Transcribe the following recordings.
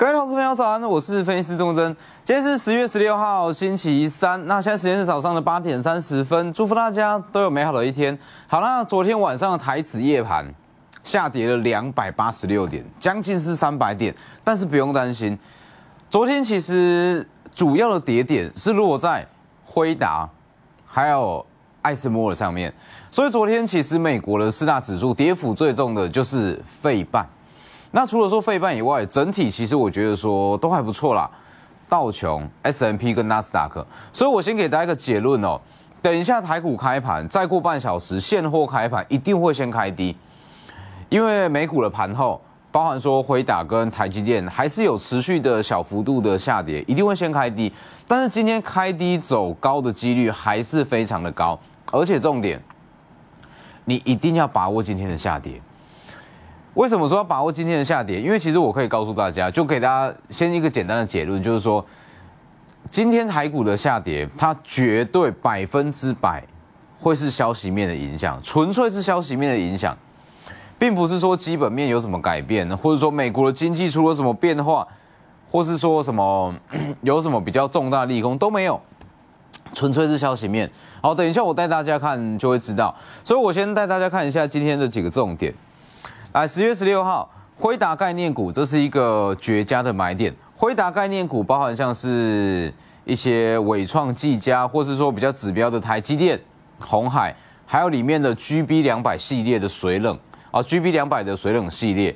各位同众朋友，早安！我是分析师钟真，今天是十月十六号，星期三。那现在时间是早上的八点三十分，祝福大家都有美好的一天。好啦，昨天晚上的台指夜盘下跌了两百八十六点，将近是三百点，但是不用担心。昨天其实主要的跌点是落在辉达，还有艾斯摩尔上面，所以昨天其实美国的四大指数跌幅最重的就是费半。那除了说废半以外，整体其实我觉得说都还不错啦，道琼、S M P 跟纳斯达克。所以我先给大家一个结论哦，等一下台股开盘，再过半小时现货开盘一定会先开低，因为美股的盘后，包含说辉达跟台积电还是有持续的小幅度的下跌，一定会先开低。但是今天开低走高的几率还是非常的高，而且重点，你一定要把握今天的下跌。为什么说要把握今天的下跌？因为其实我可以告诉大家，就给大家先一个简单的结论，就是说，今天台股的下跌，它绝对百分之百会是消息面的影响，纯粹是消息面的影响，并不是说基本面有什么改变，或者说美国的经济出了什么变化，或是说什么 有什么比较重大利空都没有，纯粹是消息面。好，等一下我带大家看就会知道。所以，我先带大家看一下今天的几个重点。来十月十六号，辉达概念股这是一个绝佳的买点。辉达概念股包含像是一些伟创、技嘉，或是说比较指标的台积电、红海，还有里面的 GB 两百系列的水冷啊，GB 两百的水冷系列，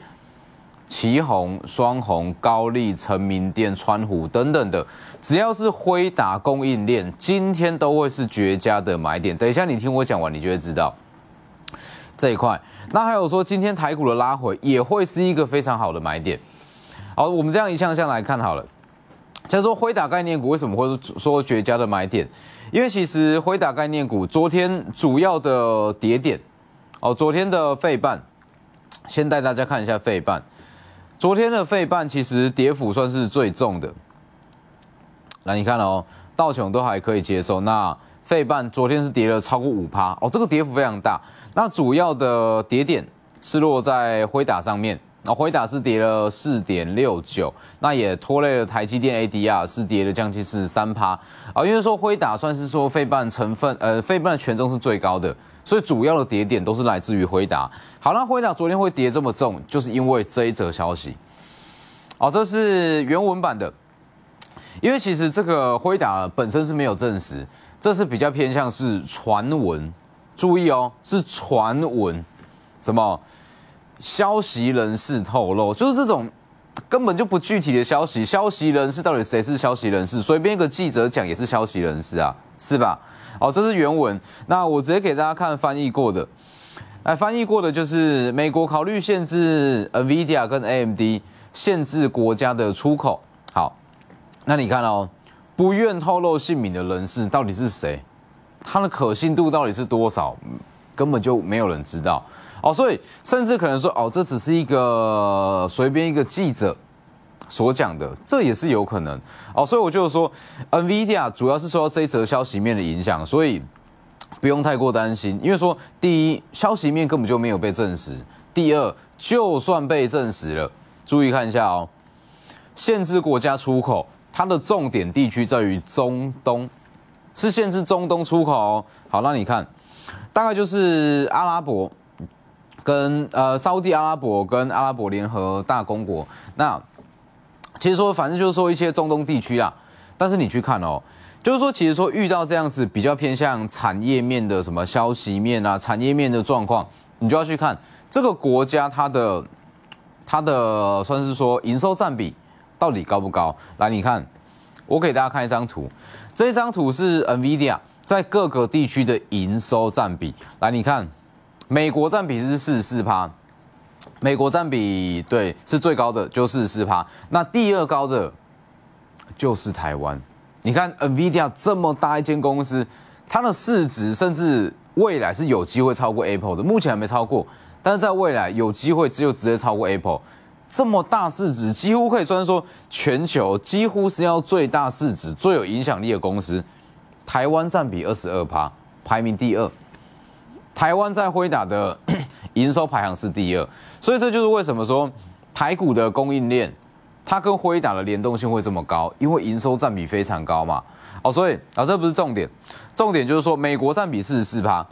旗红、双红、高丽、成明店、川湖等等的，只要是辉达供应链，今天都会是绝佳的买点。等一下你听我讲完，你就会知道这一块。那还有说，今天台股的拉回也会是一个非常好的买点。好，我们这样一项项来看好了。再说，辉打概念股为什么会说绝佳的买点？因为其实辉打概念股昨天主要的跌点，哦，昨天的费半，先带大家看一下费半。昨天的费半其实跌幅算是最重的。那你看哦，道琼都还可以接受，那。费半昨天是跌了超过五趴哦，这个跌幅非常大。那主要的跌点是落在辉达上面，那辉达是跌了四点六九，那也拖累了台积电 ADR 是跌了将近四十三趴啊。因为说辉达算是说费半成分，呃，费半的权重是最高的，所以主要的跌点都是来自于辉达。好那辉达昨天会跌这么重，就是因为这一则消息。哦，这是原文版的，因为其实这个辉达本身是没有证实。这是比较偏向是传闻，注意哦，是传闻，什么？消息人士透露，就是这种根本就不具体的消息。消息人士到底谁是消息人士？随便一个记者讲也是消息人士啊，是吧？哦，这是原文，那我直接给大家看翻译过的。来，翻译过的就是美国考虑限制 Nvidia 跟 AMD 限制国家的出口。好，那你看哦。不愿透露姓名的人士到底是谁？他的可信度到底是多少？根本就没有人知道哦，所以甚至可能说哦，这只是一个随便一个记者所讲的，这也是有可能哦。所以我就说，NVIDIA 主要是受到这则消息面的影响，所以不用太过担心，因为说第一消息面根本就没有被证实，第二就算被证实了，注意看一下哦，限制国家出口。它的重点地区在于中东，是限制中东出口。哦。好，那你看，大概就是阿拉伯，跟呃，沙地阿拉伯跟阿拉伯联合大公国。那其实说，反正就是说一些中东地区啊。但是你去看哦，就是说，其实说遇到这样子比较偏向产业面的什么消息面啊，产业面的状况，你就要去看这个国家它的它的算是说营收占比到底高不高。来，你看。我给大家看一张图，这张图是 Nvidia 在各个地区的营收占比。来，你看，美国占比是四十四趴，美国占比对是最高的，就四十四趴。那第二高的就是台湾。你看 Nvidia 这么大一间公司，它的市值甚至未来是有机会超过 Apple 的，目前还没超过，但是在未来有机会只有直接超过 Apple。这么大市值，几乎可以算说全球几乎是要最大市值、最有影响力的公司。台湾占比二十二趴，排名第二。台湾在辉打的 营收排行是第二，所以这就是为什么说台股的供应链它跟辉打的联动性会这么高，因为营收占比非常高嘛。哦，所以啊，这不是重点，重点就是说美国占比四十四趴，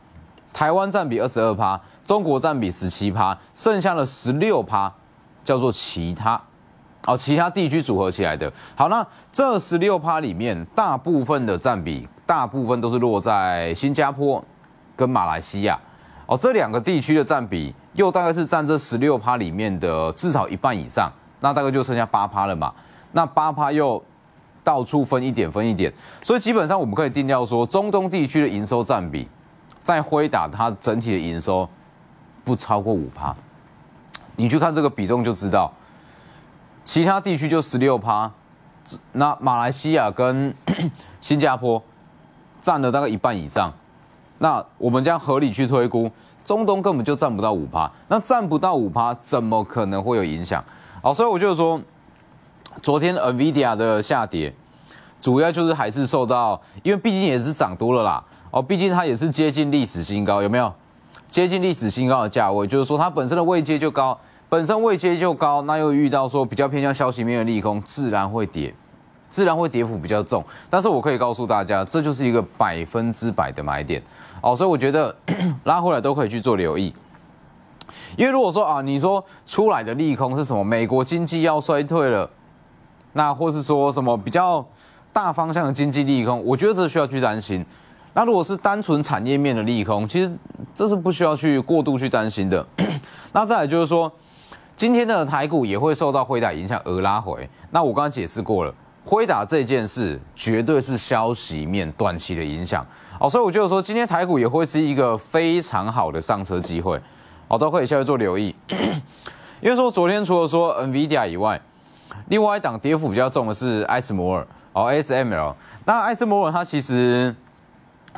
台湾占比二十二趴，中国占比十七趴，剩下的十六趴。叫做其他，哦，其他地区组合起来的。好，那这十六趴里面，大部分的占比，大部分都是落在新加坡跟马来西亚，哦，这两个地区的占比又大概是占这十六趴里面的至少一半以上。那大概就剩下八趴了嘛。那八趴又到处分一点，分一点。所以基本上我们可以定调说，中东地区的营收占比，在挥打它整体的营收不超过五趴。你去看这个比重就知道，其他地区就十六趴，那马来西亚跟 新加坡占了大概一半以上，那我们将合理去推估，中东根本就占不到五趴，那占不到五趴，怎么可能会有影响？哦，所以我就说，昨天 Nvidia 的下跌，主要就是还是受到，因为毕竟也是涨多了啦，哦，毕竟它也是接近历史新高，有没有？接近历史新高的价位，就是说它本身的位阶就高，本身位阶就高，那又遇到说比较偏向消息面的利空，自然会跌，自然会跌幅比较重。但是我可以告诉大家，这就是一个百分之百的买点，哦，所以我觉得 拉回来都可以去做留意。因为如果说啊，你说出来的利空是什么？美国经济要衰退了，那或是说什么比较大方向的经济利空，我觉得这需要去担心。那如果是单纯产业面的利空，其实这是不需要去过度去担心的。那再来就是说，今天的台股也会受到汇打影响而拉回。那我刚刚解释过了，汇打这件事绝对是消息面短期的影响。哦，所以我就得说今天台股也会是一个非常好的上车机会。哦，都可以下去做留意。因为说昨天除了说 Nvidia 以外，另外一档跌幅比较重的是艾斯摩尔哦，ASML。那艾斯摩尔它其实。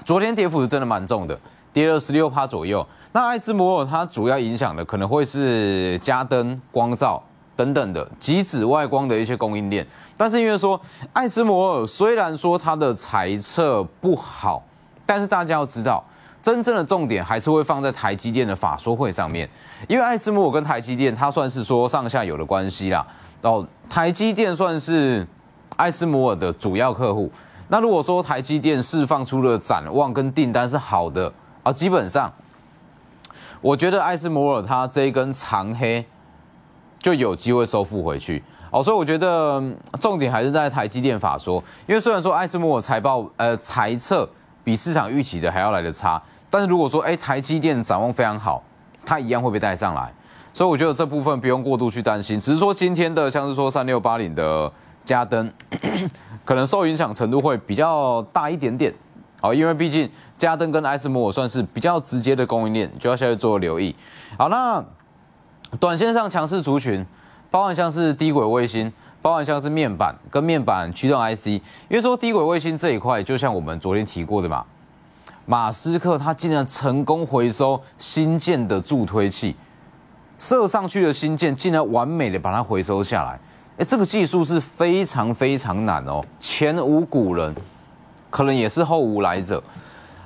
昨天跌幅是真的蛮重的，跌了十六趴左右。那爱斯摩尔它主要影响的可能会是加灯光照等等的及紫外光的一些供应链。但是因为说爱斯摩尔虽然说它的财测不好，但是大家要知道，真正的重点还是会放在台积电的法说会上面，因为爱斯摩尔跟台积电它算是说上下游的关系啦，然后台积电算是爱斯摩尔的主要客户。那如果说台积电释放出的展望跟订单是好的啊，基本上，我觉得爱斯摩尔它这一根长黑就有机会收复回去哦。所以我觉得重点还是在台积电法说，因为虽然说爱斯摩尔财报呃财测比市场预期的还要来的差，但是如果说哎台积电展望非常好，它一样会被带上来。所以我觉得这部分不用过度去担心，只是说今天的像是说三六八零的。加登可能受影响程度会比较大一点点，好，因为毕竟加登跟埃斯摩尔算是比较直接的供应链，就要下去做留意。好，那短线上强势族群，包含像是低轨卫星，包含像是面板跟面板驱动 IC，因为说低轨卫星这一块，就像我们昨天提过的嘛，马斯克他竟然成功回收新建的助推器，射上去的新建竟然完美的把它回收下来。哎，这个技术是非常非常难哦，前无古人，可能也是后无来者，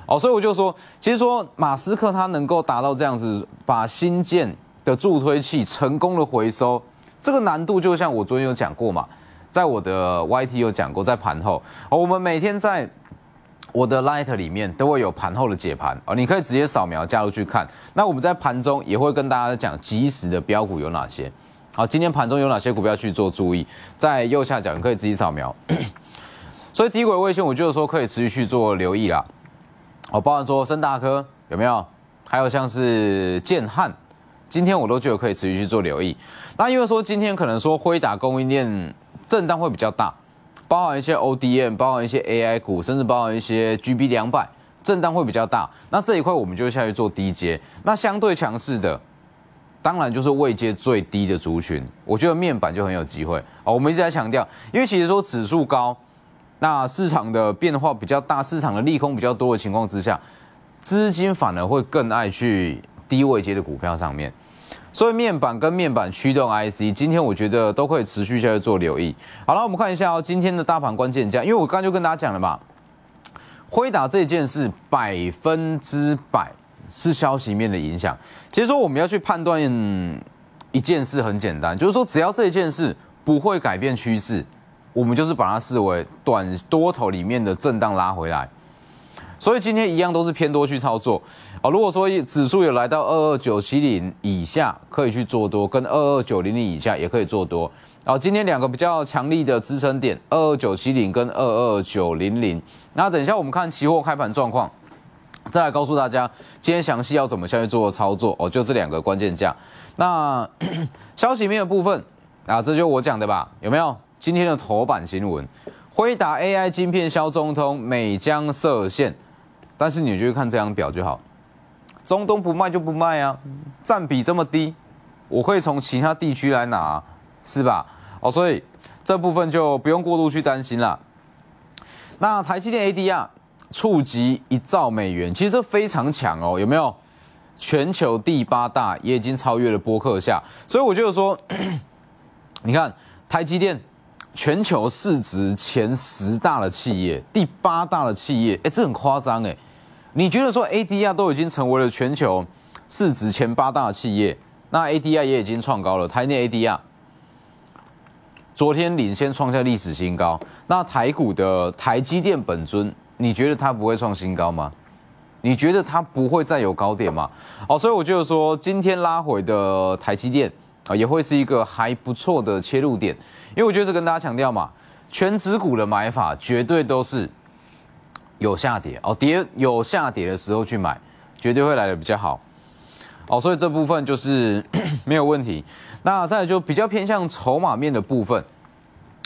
哦，所以我就说，其实说马斯克他能够达到这样子，把新建的助推器成功的回收，这个难度就像我昨天有讲过嘛，在我的 YT 有讲过，在盘后，哦，我们每天在我的 Light 里面都会有盘后的解盘，哦，你可以直接扫描加入去看。那我们在盘中也会跟大家讲，即时的标股有哪些。好，今天盘中有哪些股票去做注意？在右下角你可以自己扫描。所以低轨卫星，我就是说可以持续去做留意啦。哦，包含说深大科有没有？还有像是建汉，今天我都觉得可以持续去做留意。那因为说今天可能说辉打供应链震荡会比较大，包含一些 ODM，包含一些 AI 股，甚至包含一些 GB 两百震荡会比较大。那这一块我们就下去做低阶，那相对强势的。当然就是位阶最低的族群，我觉得面板就很有机会啊。我们一直在强调，因为其实说指数高，那市场的变化比较大，市场的利空比较多的情况之下，资金反而会更爱去低位阶的股票上面。所以面板跟面板驱动 IC，今天我觉得都可以持续下去做留意。好了，我们看一下哦，今天的大盘关键价，因为我刚刚就跟大家讲了嘛，辉达这件事百分之百。是消息面的影响。其实说我们要去判断一件事很简单，就是说只要这一件事不会改变趋势，我们就是把它视为短多头里面的震荡拉回来。所以今天一样都是偏多去操作啊。如果说指数有来到二二九七零以下，可以去做多；跟二二九零零以下也可以做多。后今天两个比较强力的支撑点：二二九七零跟二二九零零。那等一下我们看期货开盘状况。再来告诉大家，今天详细要怎么下去做操作哦，就这两个关键价。那 消息面的部分啊，这就我讲的吧，有没有？今天的头版新闻，辉达 AI 晶片销中通，美将设限，但是你就看这张表就好，中东不卖就不卖啊，占比这么低，我会从其他地区来拿，是吧？哦，所以这部分就不用过度去担心了。那台积电 ADR。触及一兆美元，其实非常强哦，有没有？全球第八大也已经超越了波克夏，所以我就说，你看台积电全球市值前十大的企业，第八大的企业，哎，这很夸张哎。你觉得说，ADR 都已经成为了全球市值前八大的企业，那 ADR 也已经创高了，台内 ADR 昨天领先创下历史新高，那台股的台积电本尊。你觉得它不会创新高吗？你觉得它不会再有高点吗？好，所以我就是说今天拉回的台积电啊，也会是一个还不错的切入点，因为我觉得跟大家强调嘛，全指股的买法绝对都是有下跌，哦，跌有下跌的时候去买，绝对会来的比较好。哦，所以这部分就是 没有问题。那再就比较偏向筹码面的部分，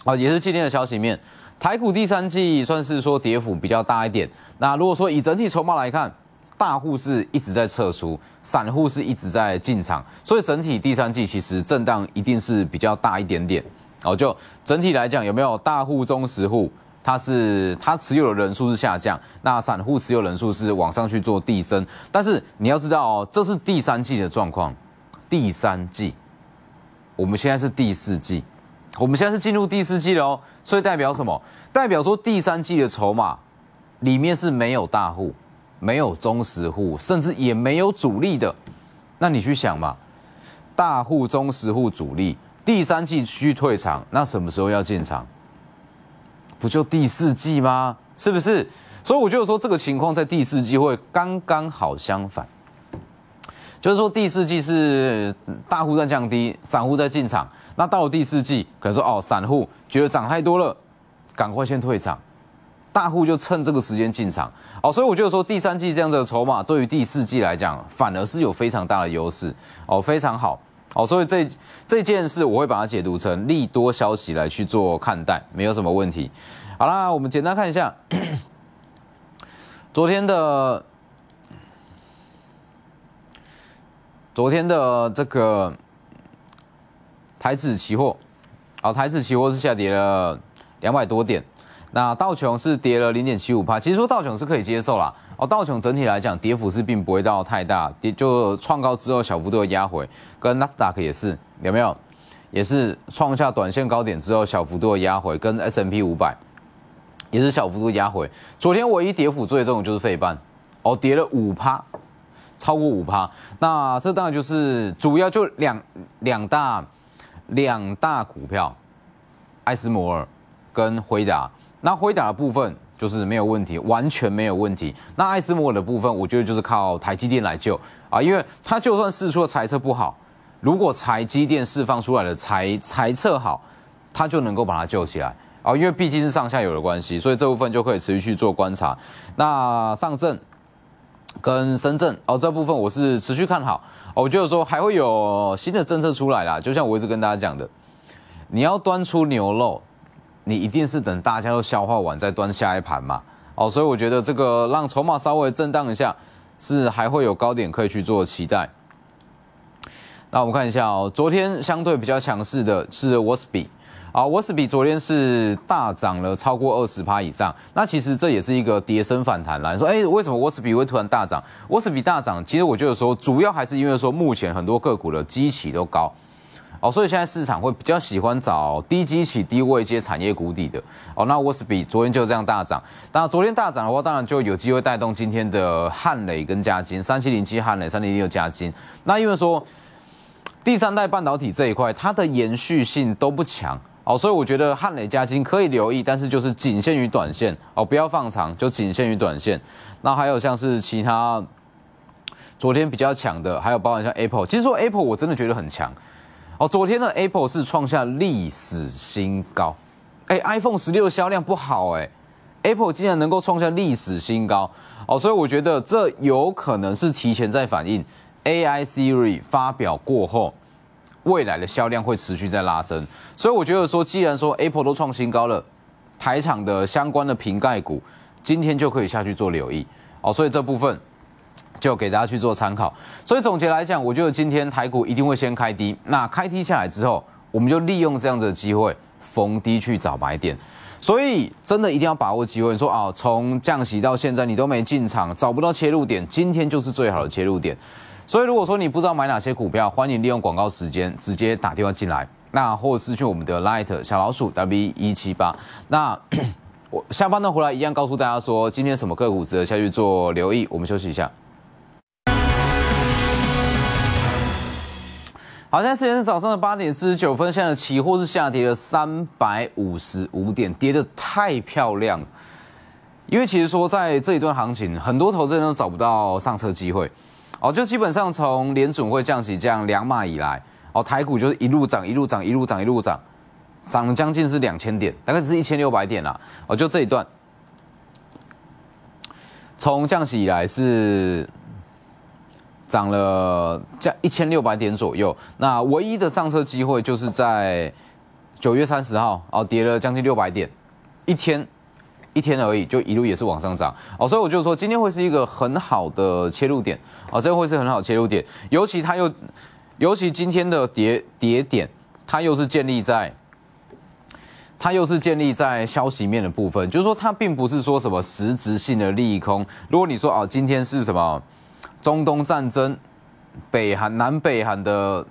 啊，也是今天的消息面。台股第三季算是说跌幅比较大一点，那如果说以整体筹码来看，大户是一直在撤出，散户是一直在进场，所以整体第三季其实震荡一定是比较大一点点。哦，就整体来讲，有没有大户、中实户，它是它持有的人数是下降，那散户持有人数是往上去做递增。但是你要知道哦，这是第三季的状况，第三季，我们现在是第四季。我们现在是进入第四季了哦，所以代表什么？代表说第三季的筹码里面是没有大户、没有中实户，甚至也没有主力的。那你去想嘛，大户、中实户、主力，第三季去退场，那什么时候要进场？不就第四季吗？是不是？所以我就得说这个情况在第四季会刚刚好相反。就是说，第四季是大户在降低，散户在进场。那到了第四季，可能说哦，散户觉得涨太多了，赶快先退场，大户就趁这个时间进场。哦，所以我就说，第三季这样子的筹码，对于第四季来讲，反而是有非常大的优势。哦，非常好。哦，所以这这件事，我会把它解读成利多消息来去做看待，没有什么问题。好啦，我们简单看一下昨天的。昨天的这个台指期货，好，台指期货是下跌了两百多点，那道琼是跌了零点七五帕，其实道琼是可以接受啦。哦，道琼整体来讲，跌幅是并不会到太大，跌就创高之后，小幅度的压回，跟纳斯达克也是有没有，也是创下短线高点之后，小幅度的压回，跟 S M P 五百也是小幅度压回。昨天唯一跌幅最重的就是费半，哦，跌了五帕。超过五趴，那这当然就是主要就两两大两大股票，艾斯摩尔跟辉达。那辉达的部分就是没有问题，完全没有问题。那艾斯摩尔的部分，我觉得就是靠台积电来救啊，因为它就算试出的财测不好，如果台积电释放出来的财财测好，它就能够把它救起来啊。因为毕竟是上下游的关系，所以这部分就可以持续去做观察。那上证。跟深圳哦，这部分我是持续看好哦。我觉得说还会有新的政策出来啦，就像我一直跟大家讲的，你要端出牛肉，你一定是等大家都消化完再端下一盘嘛。哦，所以我觉得这个让筹码稍微震荡一下，是还会有高点可以去做期待。那我们看一下哦，昨天相对比较强势的是 WSP。啊，沃斯比昨天是大涨了超过二十趴以上，那其实这也是一个跌升反弹啦。你说，哎，为什么沃斯比会突然大涨？沃斯比大涨，其实我觉得说，主要还是因为说，目前很多个股的基企都高，哦，所以现在市场会比较喜欢找低基企、低位接产业谷底的。哦，那沃斯比昨天就这样大涨，那昨天大涨的话，当然就有机会带动今天的汉磊跟加金三七零七汉磊三零六加金。那因为说，第三代半导体这一块，它的延续性都不强。哦，所以我觉得汉磊加薪可以留意，但是就是仅限于短线哦，不要放长，就仅限于短线。那还有像是其他昨天比较强的，还有包含像 Apple，其实说 Apple 我真的觉得很强。哦，昨天的 Apple 是创下历史新高，哎，iPhone 十六销量不好哎，Apple 竟然能够创下历史新高，哦，所以我觉得这有可能是提前在反映 AI s i r i 发表过后。未来的销量会持续在拉升，所以我觉得说，既然说 Apple 都创新高了，台厂的相关的瓶盖股今天就可以下去做留意哦。所以这部分就给大家去做参考。所以总结来讲，我觉得今天台股一定会先开低，那开低下来之后，我们就利用这样子的机会逢低去找买点。所以真的一定要把握机会，说啊，从降息到现在你都没进场，找不到切入点，今天就是最好的切入点。所以，如果说你不知道买哪些股票，欢迎利用广告时间直接打电话进来，那或者是去我们的 Light 小老鼠 W 一七八。那 我下班呢回来一样告诉大家说，今天什么个股值得下去做留意。我们休息一下。好，现在时间是早上的八点四十九分，现在的期货是下跌了三百五十五点，跌的太漂亮。因为其实说在这一段行情，很多投资人都找不到上车机会。哦，就基本上从联准会降息、降两码以来，哦，台股就是一路涨、一路涨、一路涨、一路涨，涨了将近是两千点，大概是一千六百点啦。哦，就这一段，从降息以来是涨了降一千六百点左右。那唯一的上车机会就是在九月三十号，哦，跌了将近六百点，一天。一天而已，就一路也是往上涨哦，所以我就说今天会是一个很好的切入点哦，这会是很好切入点，尤其它又，尤其今天的跌跌点，它又是建立在，它又是建立在消息面的部分，就是说它并不是说什么实质性的利空。如果你说哦，今天是什么中东战争、北韩、南北韩的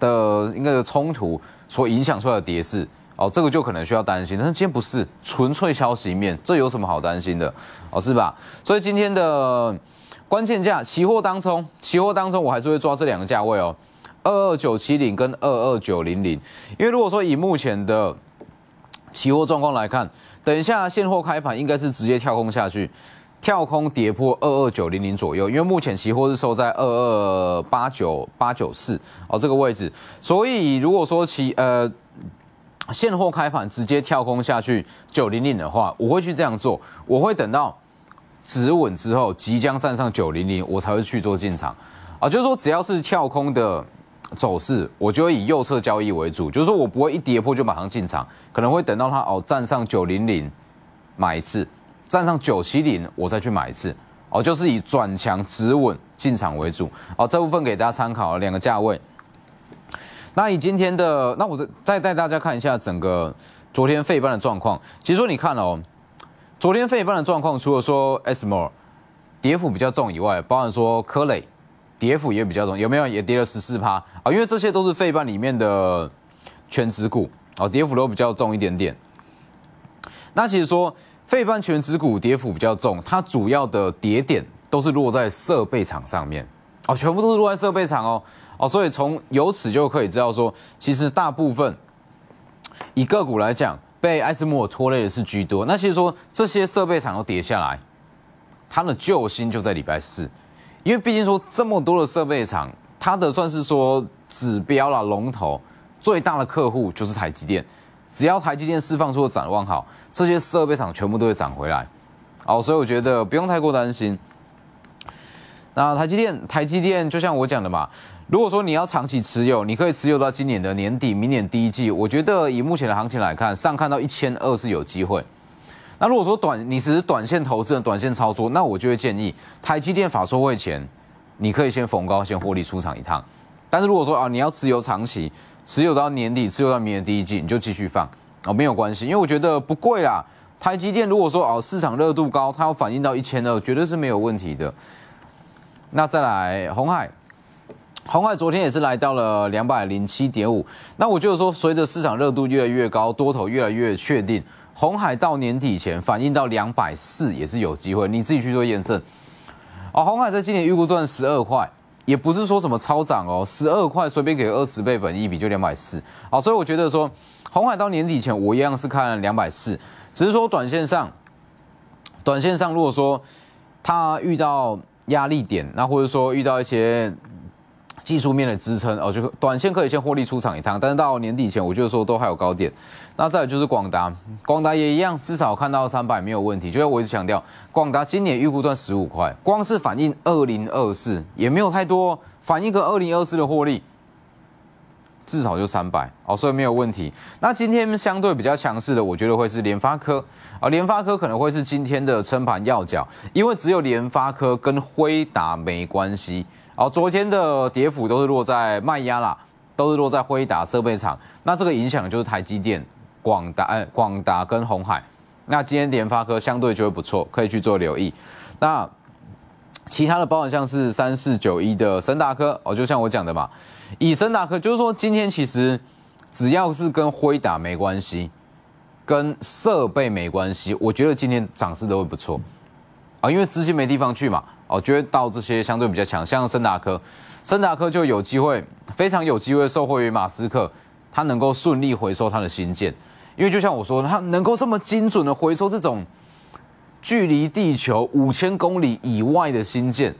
的应该冲突所影响出来的跌势。哦，这个就可能需要担心，但今天不是纯粹消息面，这有什么好担心的？哦，是吧？所以今天的关键价，期货当中，期货当中，我还是会抓这两个价位哦，二二九七零跟二二九零零，因为如果说以目前的期货状况来看，等一下现货开盘应该是直接跳空下去，跳空跌破二二九零零左右，因为目前期货是收在二二八九八九四哦这个位置，所以如果说期呃。现货开盘直接跳空下去九零零的话，我会去这样做。我会等到止稳之后，即将站上九零零，我才会去做进场。啊，就是说只要是跳空的走势，我就会以右侧交易为主。就是说我不会一跌破就马上进场，可能会等到它哦站上九零零买一次，站上九七零我再去买一次。哦，就是以转强止稳进场为主。哦，这部分给大家参考两个价位。那以今天的，那我再再带大家看一下整个昨天费班的状况。其实说你看哦，昨天费班的状况，除了说 s m o e 跌幅比较重以外，包含说科磊跌幅也比较重，有没有也跌了十四趴啊？因为这些都是费班里面的全职股啊，跌幅都比较重一点点。那其实说费班全职股跌幅比较重，它主要的跌点都是落在设备厂上面。哦，全部都是落在设备厂哦，哦，所以从由此就可以知道说，其实大部分以个股来讲，被艾斯摩尔拖累的是居多。那其实说这些设备厂都跌下来，它的救星就在礼拜四，因为毕竟说这么多的设备厂，它的算是说指标啦龙头最大的客户就是台积电，只要台积电释放出的展望好，这些设备厂全部都会涨回来。哦，所以我觉得不用太过担心。那台积电，台积电就像我讲的嘛，如果说你要长期持有，你可以持有到今年的年底，明年第一季。我觉得以目前的行情来看，上看到一千二是有机会。那如果说短，你只是短线投资、短线操作，那我就会建议台积电法说会前，你可以先逢高先获利出场一趟。但是如果说啊，你要持有长期，持有到年底，持有到明年第一季，你就继续放啊，没有关系，因为我觉得不贵啦。台积电如果说啊，市场热度高，它要反映到一千二，绝对是没有问题的。那再来红海，红海昨天也是来到了两百零七点五。那我就是说，随着市场热度越来越高，多头越来越确定，红海到年底前反映到两百四也是有机会，你自己去做验证。啊，红海在今年预估赚十二块，也不是说什么超涨哦，十二块随便给二十倍本一比就两百四。啊，所以我觉得说，红海到年底前我一样是看两百四，只是说短线上，短线上如果说它遇到。压力点，那或者说遇到一些技术面的支撑哦，就短线可以先获利出场一趟，但是到年底前，我觉得说都还有高点。那再有就是广达，广达也一样，至少看到三百没有问题。就像我一直强调，广达今年预估赚十五块，光是反映二零二四也没有太多反映个二零二四的获利。至少就三百哦，所以没有问题。那今天相对比较强势的，我觉得会是联发科啊。联发科可能会是今天的撑盘要角，因为只有联发科跟辉达没关系。哦，昨天的跌幅都是落在卖压啦，都是落在辉达设备厂。那这个影响就是台积电、广达哎、广达跟红海。那今天联发科相对就会不错，可以去做留意。那其他的包含像是三四九一的森达科哦，就像我讲的嘛，以森达科就是说，今天其实只要是跟辉达没关系，跟设备没关系，我觉得今天涨势都会不错啊，因为资金没地方去嘛，哦，觉得到这些相对比较强，像森达科，森达科就有机会，非常有机会受惠于马斯克，他能够顺利回收他的新建，因为就像我说，他能够这么精准的回收这种。距离地球五千公里以外的星舰，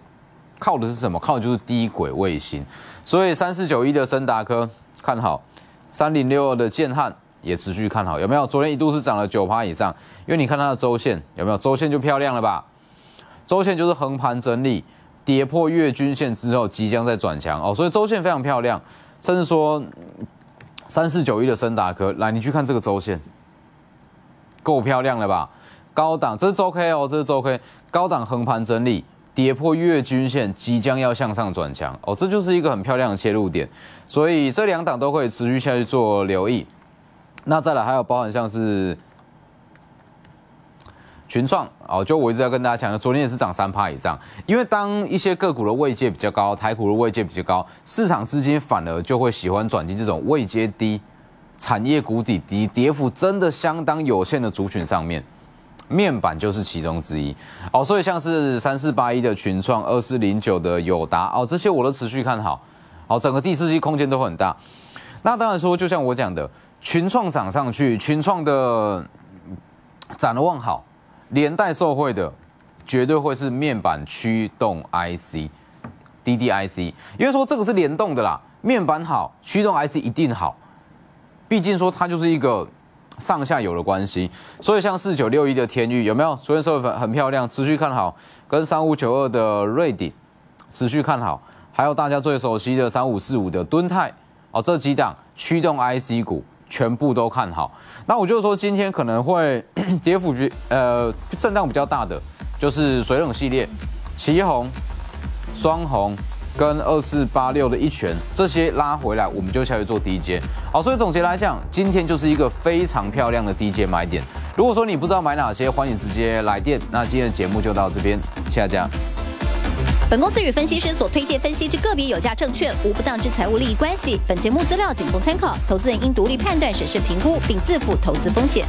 靠的是什么？靠的就是低轨卫星。所以三四九一的森达科看好，三零六二的建汉也持续看好，有没有？昨天一度是涨了九趴以上，因为你看它的周线有没有？周线就漂亮了吧？周线就是横盘整理，跌破月均线之后即将再转强哦，所以周线非常漂亮，甚至说三四九一的森达科，来你去看这个周线，够漂亮了吧？高档，这是周 K 哦，这是周 K 高档横盘整理，跌破月均线，即将要向上转强哦，这就是一个很漂亮的切入点。所以这两档都可以持续下去做留意。那再来还有包含像是群创哦，就我一直要跟大家讲的，昨天也是涨三趴以上。因为当一些个股的位阶比较高，台股的位阶比较高，市场资金反而就会喜欢转进这种位阶低、产业谷底低、跌幅真的相当有限的族群上面。面板就是其中之一哦，所以像是三四八一的群创、二四零九的友达哦，这些我都持续看好。好，整个第四季空间都很大。那当然说，就像我讲的，群创涨上去，群创的展望好，连带受惠的绝对会是面板驱动 IC、DDIC，因为说这个是联动的啦。面板好，驱动 IC 一定好，毕竟说它就是一个。上下有的关系，所以像四九六一的天域有没有昨天收尾很很漂亮，持续看好；跟三五九二的瑞鼎持续看好，还有大家最熟悉的三五四五的敦泰哦，这几档驱动 IC 股全部都看好。那我就是说，今天可能会 跌幅比呃震荡比较大的就是水冷系列，旗红、双红。跟二四八六的一拳，这些拉回来，我们就下去做低阶。好，所以总结来讲，今天就是一个非常漂亮的低阶买点。如果说你不知道买哪些，欢迎直接来电。那今天的节目就到这边，下家。本公司与分析师所推荐分析之个别有价证券无不当之财务利益关系。本节目资料仅供参考，投资人应独立判断、审慎评估，并自负投资风险。